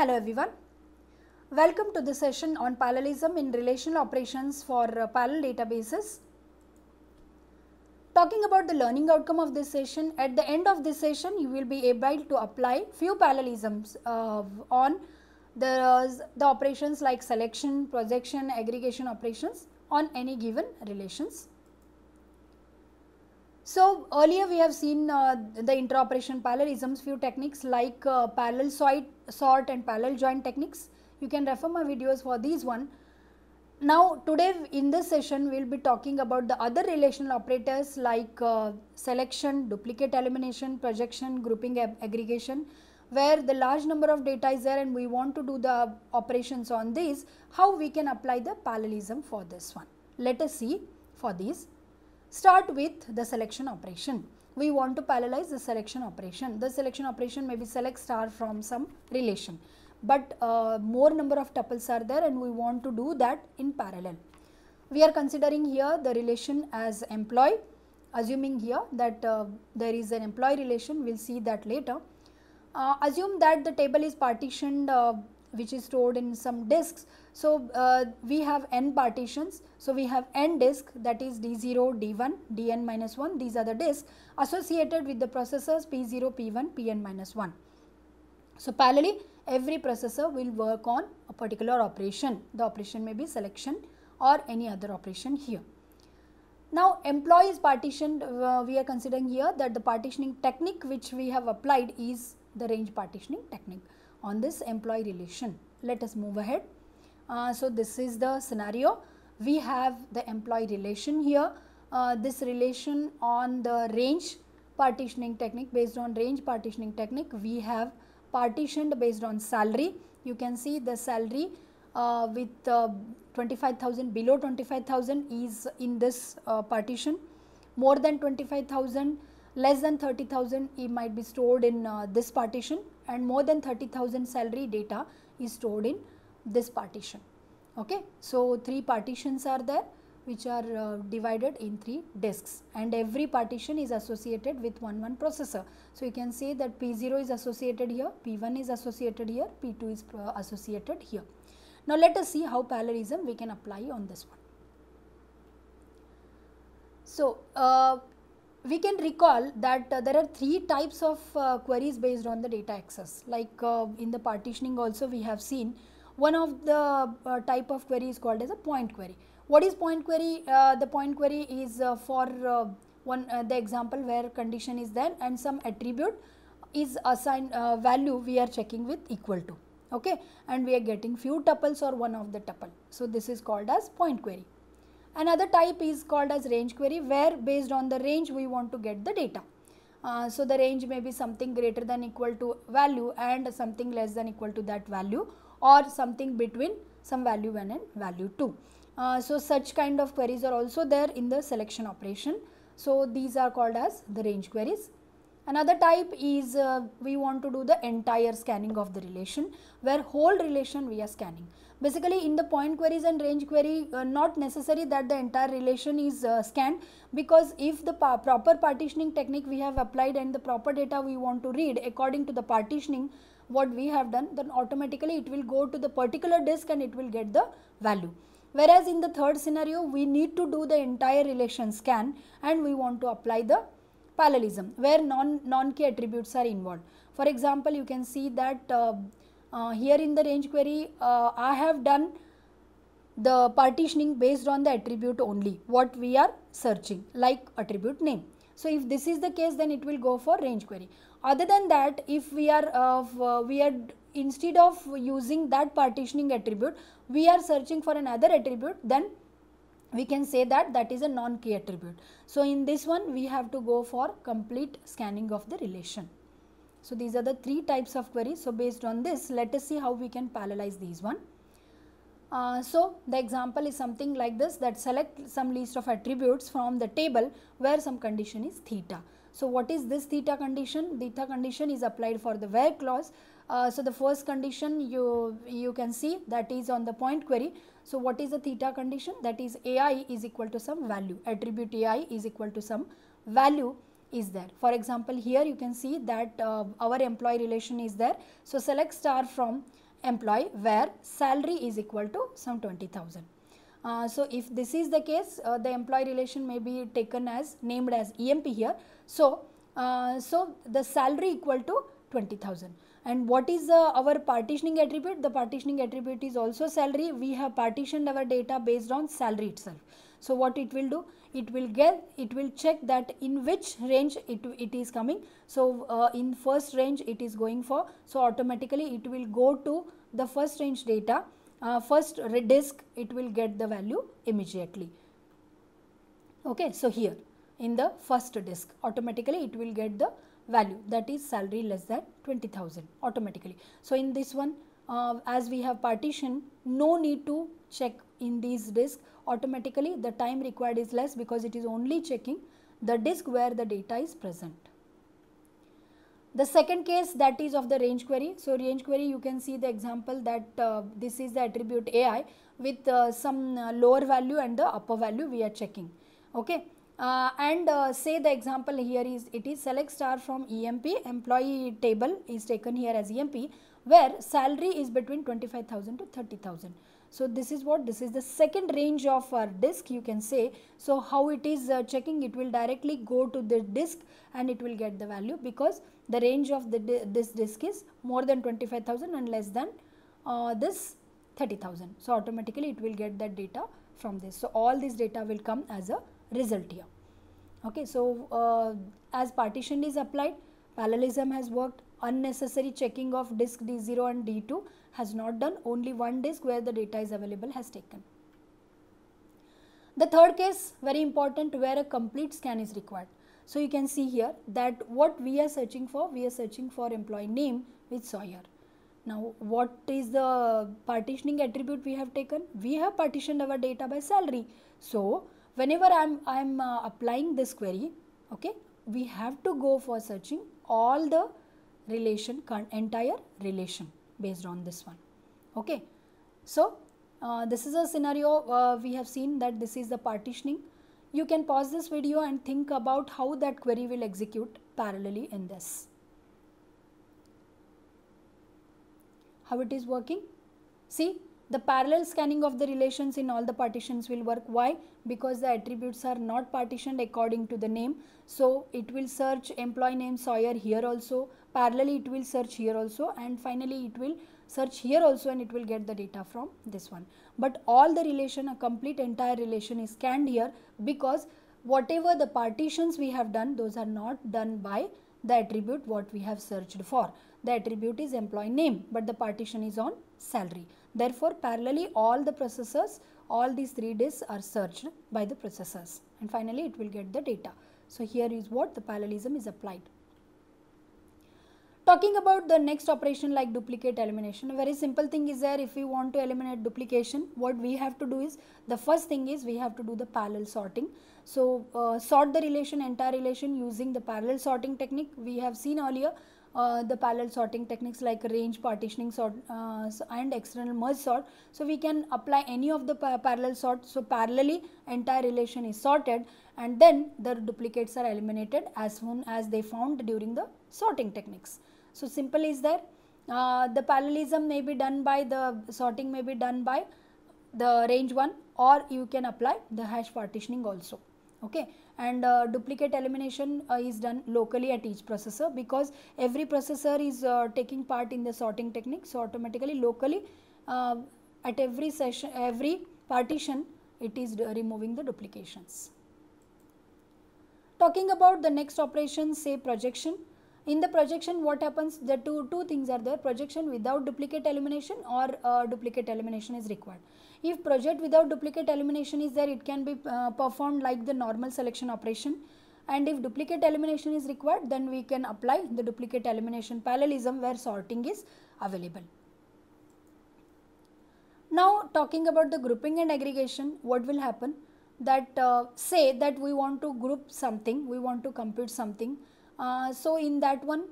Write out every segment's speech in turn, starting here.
Hello everyone. Welcome to the session on parallelism in relational operations for uh, parallel databases. Talking about the learning outcome of this session, at the end of this session you will be able to apply few parallelisms uh, on the, the operations like selection, projection, aggregation operations on any given relations. So earlier we have seen uh, the interoperation parallelisms, few techniques like uh, parallel sort, sort and parallel join techniques. You can refer my videos for these one. Now today in this session we will be talking about the other relational operators like uh, selection, duplicate elimination, projection, grouping ag aggregation where the large number of data is there and we want to do the operations on these, how we can apply the parallelism for this one. Let us see for these start with the selection operation. We want to parallelize the selection operation. The selection operation may be select star from some relation. But uh, more number of tuples are there and we want to do that in parallel. We are considering here the relation as employee. Assuming here that uh, there is an employee relation, we will see that later. Uh, assume that the table is partitioned uh, which is stored in some disks. So, uh, we have n partitions. So, we have n disk that is D0, D1, Dn minus 1. These are the disks associated with the processors P0, P1, Pn minus 1. So, parallelly every processor will work on a particular operation. The operation may be selection or any other operation here. Now employees partitioned uh, we are considering here that the partitioning technique which we have applied is the range partitioning technique on this employee relation. Let us move ahead. Uh, so this is the scenario. We have the employee relation here. Uh, this relation on the range partitioning technique based on range partitioning technique we have partitioned based on salary. You can see the salary uh, with uh, 25,000 below 25,000 is in this uh, partition. More than 25,000 less than 30,000 it might be stored in uh, this partition and more than 30,000 salary data is stored in this partition. Okay, so three partitions are there which are uh, divided in three disks and every partition is associated with one one processor. So you can see that P0 is associated here, P1 is associated here, P2 is uh, associated here. Now let us see how parallelism we can apply on this one. So uh, we can recall that uh, there are three types of uh, queries based on the data access like uh, in the partitioning also we have seen one of the uh, type of query is called as a point query what is point query uh, the point query is uh, for one the example where condition is there and some attribute is assigned value we are checking with equal to okay and we are getting few tuples or one of the tuple so this is called as point query Another type is called as range query where based on the range we want to get the data. Uh, so the range may be something greater than equal to value and something less than equal to that value or something between some value 1 and value 2. Uh, so such kind of queries are also there in the selection operation. So these are called as the range queries. Another type is uh, we want to do the entire scanning of the relation where whole relation we are scanning. Basically in the point queries and range query uh, not necessary that the entire relation is uh, scanned because if the proper partitioning technique we have applied and the proper data we want to read according to the partitioning what we have done then automatically it will go to the particular disk and it will get the value. Whereas in the third scenario we need to do the entire relation scan and we want to apply the parallelism where non, non key attributes are involved. For example, you can see that uh, uh, here in the range query, uh, I have done the partitioning based on the attribute only what we are searching like attribute name. So if this is the case then it will go for range query. Other than that if we are uh, we are instead of using that partitioning attribute we are searching for another attribute then we can say that that is a non-key attribute. So, in this one we have to go for complete scanning of the relation. So, these are the three types of queries. So, based on this let us see how we can parallelize these one. Uh, so, the example is something like this that select some list of attributes from the table where some condition is theta. So, what is this theta condition? Theta condition is applied for the where clause. Uh, so, the first condition you, you can see that is on the point query so what is the theta condition? That is AI is equal to some value. Attribute AI is equal to some value is there. For example, here you can see that uh, our employee relation is there. So select star from employee where salary is equal to some 20,000. Uh, so if this is the case, uh, the employee relation may be taken as named as EMP here. So, uh, so the salary equal to 20,000 and what is the, our partitioning attribute the partitioning attribute is also salary we have partitioned our data based on salary itself so what it will do it will get it will check that in which range it, it is coming so uh, in first range it is going for so automatically it will go to the first range data uh, first disk it will get the value immediately okay so here in the first disk automatically it will get the value that is salary less than 20,000 automatically. So, in this one uh, as we have partition no need to check in these disk automatically the time required is less because it is only checking the disk where the data is present. The second case that is of the range query. So, range query you can see the example that uh, this is the attribute AI with uh, some uh, lower value and the upper value we are checking. Okay. Uh, and uh, say the example here is it is select star from EMP employee table is taken here as EMP where salary is between 25,000 to 30,000. So this is what this is the second range of our disk you can say. So how it is uh, checking it will directly go to the disk and it will get the value because the range of the di this disk is more than 25,000 and less than uh, this 30,000. So automatically it will get that data from this. So all this data will come as a result here okay so uh, as partition is applied parallelism has worked unnecessary checking of disk d0 and d2 has not done only one disk where the data is available has taken the third case very important where a complete scan is required so you can see here that what we are searching for we are searching for employee name with sawyer now what is the partitioning attribute we have taken we have partitioned our data by salary so whenever I'm, I'm uh, applying this query, okay, we have to go for searching all the relation, entire relation based on this one, okay. So, uh, this is a scenario uh, we have seen that this is the partitioning. You can pause this video and think about how that query will execute parallelly in this. How it is working? See, the parallel scanning of the relations in all the partitions will work. Why? Because the attributes are not partitioned according to the name. So it will search employee name Sawyer here also. Parallelly it will search here also and finally it will search here also and it will get the data from this one. But all the relation, a complete entire relation is scanned here because whatever the partitions we have done, those are not done by the attribute what we have searched for. The attribute is employee name but the partition is on salary. Therefore, parallelly all the processors, all these three disks are searched by the processors and finally it will get the data. So, here is what the parallelism is applied. Talking about the next operation like duplicate elimination, a very simple thing is there if we want to eliminate duplication, what we have to do is the first thing is we have to do the parallel sorting. So, uh, sort the relation, entire relation using the parallel sorting technique we have seen earlier uh, the parallel sorting techniques like range partitioning sort uh, and external merge sort so we can apply any of the pa parallel sort so parallelly entire relation is sorted and then the duplicates are eliminated as soon as they found during the sorting techniques so simple is there uh, the parallelism may be done by the sorting may be done by the range one or you can apply the hash partitioning also okay and uh, duplicate elimination uh, is done locally at each processor because every processor is uh, taking part in the sorting technique so automatically locally uh, at every session every partition it is removing the duplications talking about the next operation say projection in the projection what happens the two two things are there projection without duplicate elimination or uh, duplicate elimination is required if project without duplicate elimination is there it can be uh, performed like the normal selection operation and if duplicate elimination is required then we can apply the duplicate elimination parallelism where sorting is available now talking about the grouping and aggregation what will happen that uh, say that we want to group something we want to compute something uh, so in that one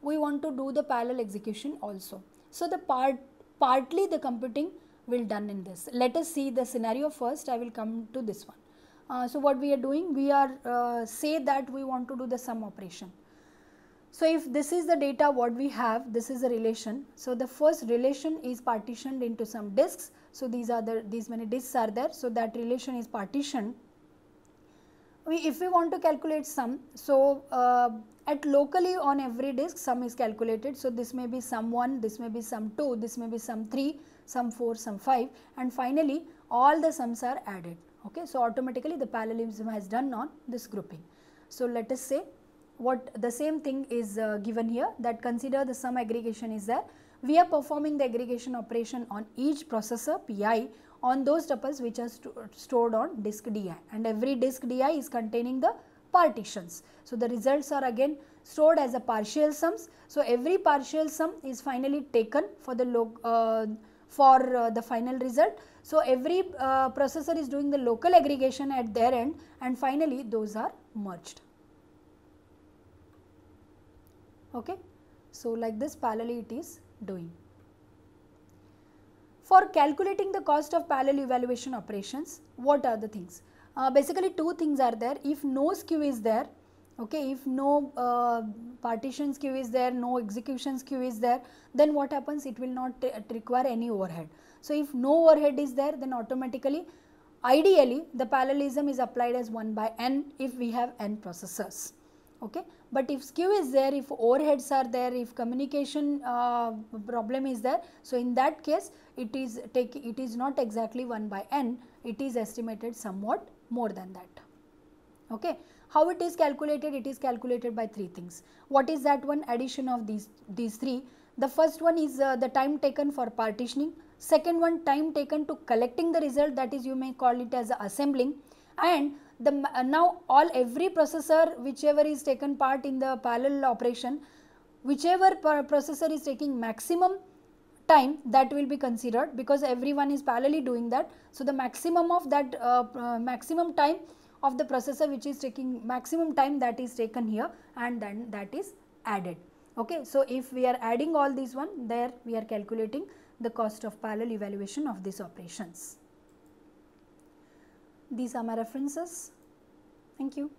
we want to do the parallel execution also so the part partly the computing will done in this let us see the scenario first i will come to this one uh, so what we are doing we are uh, say that we want to do the sum operation so if this is the data what we have this is a relation so the first relation is partitioned into some disks so these are the these many disks are there so that relation is partitioned we, if we want to calculate sum, so uh, at locally on every disk sum is calculated. So, this may be sum 1, this may be sum 2, this may be sum 3, sum 4, sum 5 and finally all the sums are added. Okay? So, automatically the parallelism has done on this grouping. So, let us say what the same thing is uh, given here that consider the sum aggregation is there we are performing the aggregation operation on each processor PI on those tuples which are st stored on disk DI and every disk DI is containing the partitions. So, the results are again stored as a partial sums. So, every partial sum is finally taken for the uh, for uh, the final result. So, every uh, processor is doing the local aggregation at their end and finally those are merged. Okay. So, like this parallel it is doing. For calculating the cost of parallel evaluation operations, what are the things? Uh, basically two things are there. If no skew is there, okay, if no uh, partition skew is there, no execution skew is there, then what happens? It will not uh, require any overhead. So, if no overhead is there, then automatically, ideally the parallelism is applied as 1 by n if we have n processors okay but if skew is there if overheads are there if communication uh, problem is there so in that case it is take it is not exactly 1 by n it is estimated somewhat more than that okay how it is calculated it is calculated by three things what is that one addition of these these three the first one is uh, the time taken for partitioning second one time taken to collecting the result that is you may call it as assembling and the uh, now all every processor whichever is taken part in the parallel operation whichever processor is taking maximum time that will be considered because everyone is parallelly doing that so the maximum of that uh, uh, maximum time of the processor which is taking maximum time that is taken here and then that is added okay so if we are adding all these one there we are calculating the cost of parallel evaluation of these operations these are my references. Thank you.